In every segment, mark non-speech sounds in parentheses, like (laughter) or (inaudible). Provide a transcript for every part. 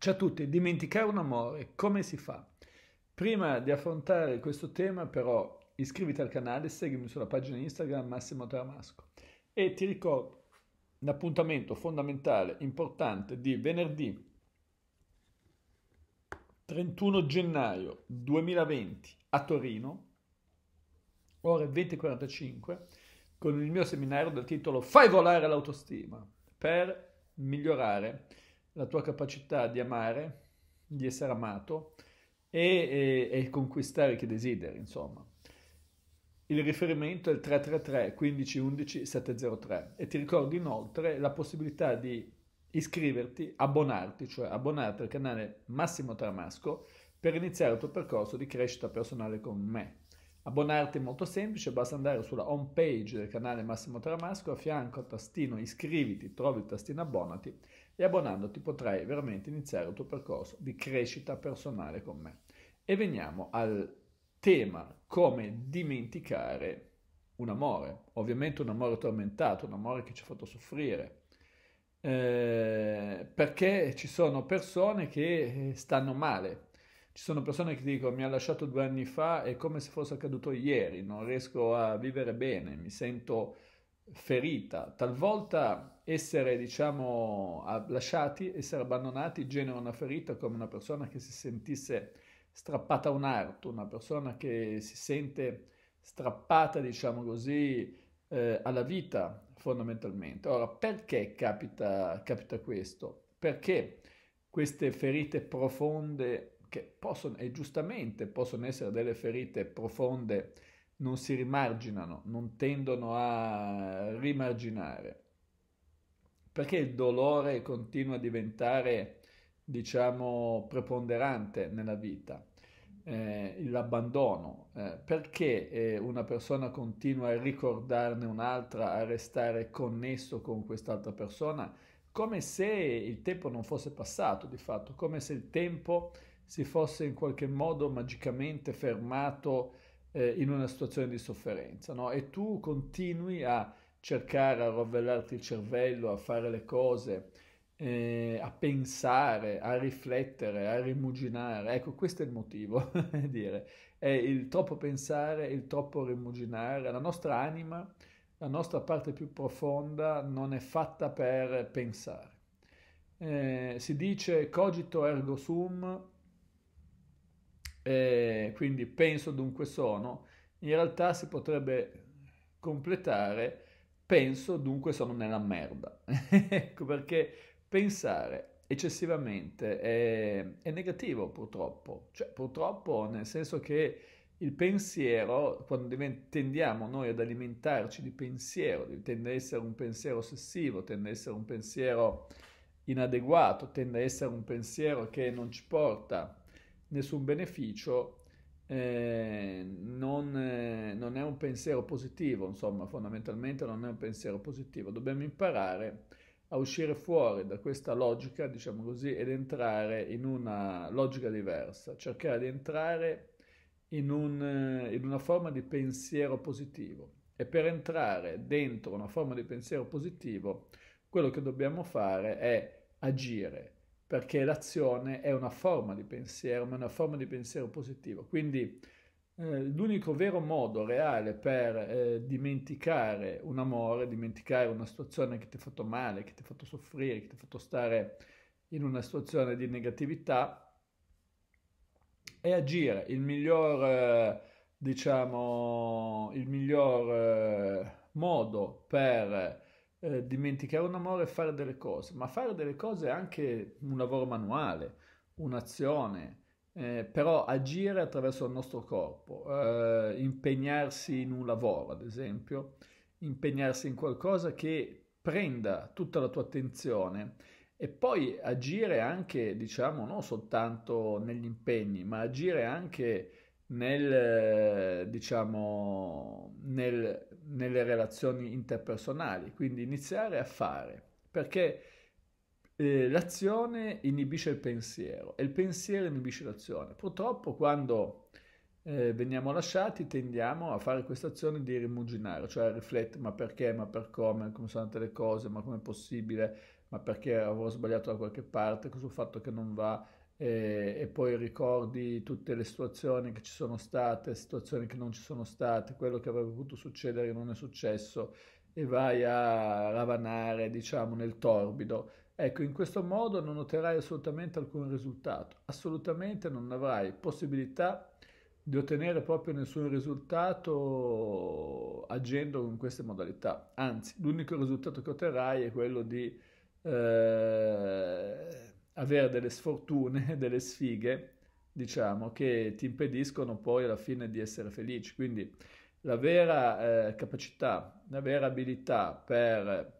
Ciao a tutti, dimenticare un amore, come si fa? Prima di affrontare questo tema però iscriviti al canale, seguimi sulla pagina Instagram Massimo Tramasco e ti ricordo l'appuntamento fondamentale, importante di venerdì 31 gennaio 2020 a Torino, ore 20.45, con il mio seminario dal titolo Fai volare l'autostima per migliorare la tua capacità di amare, di essere amato e, e, e conquistare chi desideri, insomma. Il riferimento è il 333 15 11 703 e ti ricordo inoltre la possibilità di iscriverti, abbonarti, cioè abbonarti al canale Massimo Tramasco per iniziare il tuo percorso di crescita personale con me. Abbonarti è molto semplice, basta andare sulla home page del canale Massimo Tramasco, a fianco al tastino iscriviti, trovi il tastino abbonati e abbonandoti potrai veramente iniziare il tuo percorso di crescita personale con me. E veniamo al tema come dimenticare un amore, ovviamente un amore tormentato, un amore che ci ha fatto soffrire, eh, perché ci sono persone che eh, stanno male, ci sono persone che dicono mi ha lasciato due anni fa, è come se fosse accaduto ieri, non riesco a vivere bene, mi sento ferita, talvolta essere, diciamo, lasciati, essere abbandonati genera una ferita come una persona che si sentisse strappata a un arto, una persona che si sente strappata, diciamo così, eh, alla vita fondamentalmente. Ora, perché capita, capita questo? Perché queste ferite profonde, che possono, e giustamente possono essere delle ferite profonde, non si rimarginano, non tendono a rimarginare. Perché il dolore continua a diventare, diciamo, preponderante nella vita? Eh, l'abbandono? Eh, perché eh, una persona continua a ricordarne un'altra, a restare connesso con quest'altra persona? Come se il tempo non fosse passato, di fatto, come se il tempo si fosse in qualche modo magicamente fermato eh, in una situazione di sofferenza, no? E tu continui a cercare, a rovellarti il cervello, a fare le cose, eh, a pensare, a riflettere, a rimuginare. Ecco, questo è il motivo, (laughs) dire. È il troppo pensare, il troppo rimuginare. La nostra anima, la nostra parte più profonda non è fatta per pensare. Eh, si dice cogito ergo sum, eh, quindi penso dunque sono, in realtà si potrebbe completare penso dunque sono nella merda. (laughs) ecco perché pensare eccessivamente è, è negativo purtroppo, cioè purtroppo nel senso che il pensiero, quando tendiamo noi ad alimentarci di pensiero, tende ad essere un pensiero ossessivo, tende ad essere un pensiero inadeguato, tende ad essere un pensiero che non ci porta nessun beneficio, eh, non, eh, non, è un pensiero positivo, insomma, fondamentalmente non è un pensiero positivo. Dobbiamo imparare a uscire fuori da questa logica, diciamo così, ed entrare in una logica diversa, cercare di entrare in, un, eh, in una forma di pensiero positivo. E per entrare dentro una forma di pensiero positivo, quello che dobbiamo fare è agire, perché l'azione è una forma di pensiero, ma è una forma di pensiero positivo. Quindi eh, l'unico vero modo reale per eh, dimenticare un amore, dimenticare una situazione che ti ha fatto male, che ti ha fatto soffrire, che ti ha fatto stare in una situazione di negatività, è agire. Il miglior, eh, diciamo, il miglior eh, modo per eh, dimenticare un amore e fare delle cose, ma fare delle cose è anche un lavoro manuale, un'azione, eh, però agire attraverso il nostro corpo, eh, impegnarsi in un lavoro, ad esempio, impegnarsi in qualcosa che prenda tutta la tua attenzione e poi agire anche, diciamo, non soltanto negli impegni, ma agire anche nel, diciamo, nel, nelle relazioni interpersonali, quindi iniziare a fare, perché eh, l'azione inibisce il pensiero e il pensiero inibisce l'azione. Purtroppo quando eh, veniamo lasciati tendiamo a fare questa azione di rimuginare, cioè a riflettere ma perché, ma per come, come sono andate le cose, ma come è possibile, ma perché avevo sbagliato da qualche parte, sul fatto che non va, e, e, poi ricordi tutte le situazioni che ci sono state, situazioni che non ci sono state, quello che avrebbe potuto succedere non è successo e vai a ravanare, diciamo, nel torbido. Ecco, in questo modo non otterrai assolutamente alcun risultato, assolutamente non avrai possibilità di ottenere proprio nessun risultato agendo con queste modalità. Anzi, l'unico risultato che otterrai è quello di eh, avere delle sfortune, (laughs) delle sfighe, diciamo, che ti impediscono poi alla fine di essere felici. Quindi la vera eh, capacità, la vera abilità per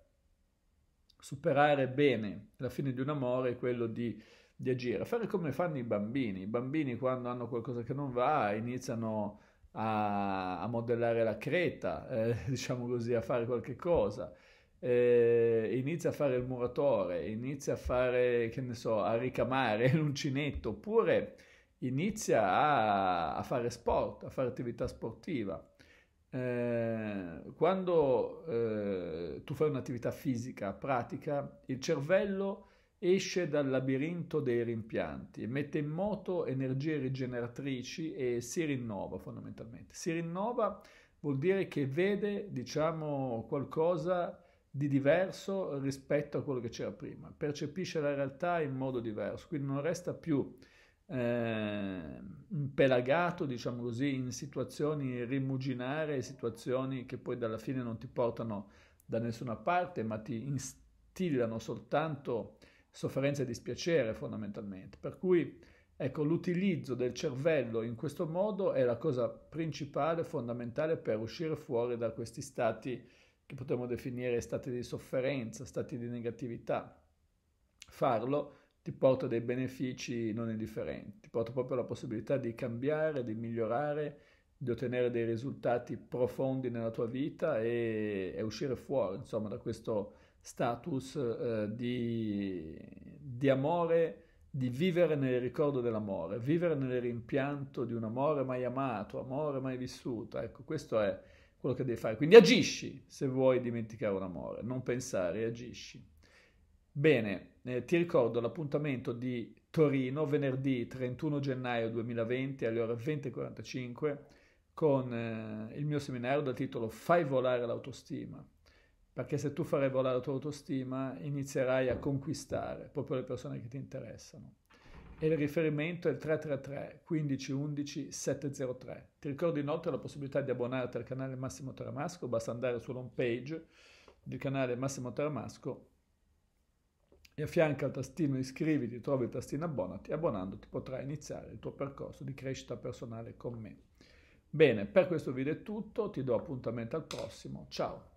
superare bene la fine di un amore è quello di, di agire, fare come fanno i bambini. I bambini quando hanno qualcosa che non va iniziano a, a modellare la creta, eh, (laughs) diciamo così, a fare qualche cosa eh, inizia a fare il muratore, inizia a fare, che ne so, a ricamare (laughs) l'uncinetto, oppure inizia a, a fare sport, a fare attività sportiva. Eh, quando eh, tu fai un'attività fisica, pratica, il cervello esce dal labirinto dei rimpianti e mette in moto energie rigeneratrici e si rinnova fondamentalmente. Si rinnova vuol dire che vede, diciamo, qualcosa di diverso rispetto a quello che c'era prima, percepisce la realtà in modo diverso, quindi non resta più eh, impelagato, diciamo così, in situazioni rimuginare, situazioni che poi alla fine non ti portano da nessuna parte, ma ti instillano soltanto sofferenza e dispiacere fondamentalmente. Per cui ecco, l'utilizzo del cervello in questo modo è la cosa principale, fondamentale per uscire fuori da questi stati che potremmo definire stati di sofferenza, stati di negatività. Farlo ti porta dei benefici non indifferenti, ti porta proprio la possibilità di cambiare, di migliorare, di ottenere dei risultati profondi nella tua vita e, e uscire fuori, insomma, da questo status eh, di, di amore, di vivere nel ricordo dell'amore, vivere nel rimpianto di un amore mai amato, amore mai vissuto. Ecco, questo è quello che devi fare. Quindi agisci se vuoi dimenticare un amore, non pensare, agisci. Bene, eh, ti ricordo l'appuntamento di Torino venerdì 31 gennaio 2020 alle ore 20.45 con eh, il mio seminario dal titolo Fai volare l'autostima, perché se tu farai volare la tua autostima inizierai a conquistare proprio le persone che ti interessano e il riferimento è il 333 15 11 703. Ti ricordo inoltre la possibilità di abbonarti al canale Massimo Taramasco, basta andare sulla home page del canale Massimo Taramasco e a fianco al tastino iscriviti trovi il tastino abbonati e abbonandoti potrai iniziare il tuo percorso di crescita personale con me. Bene, per questo video è tutto, ti do appuntamento al prossimo, ciao!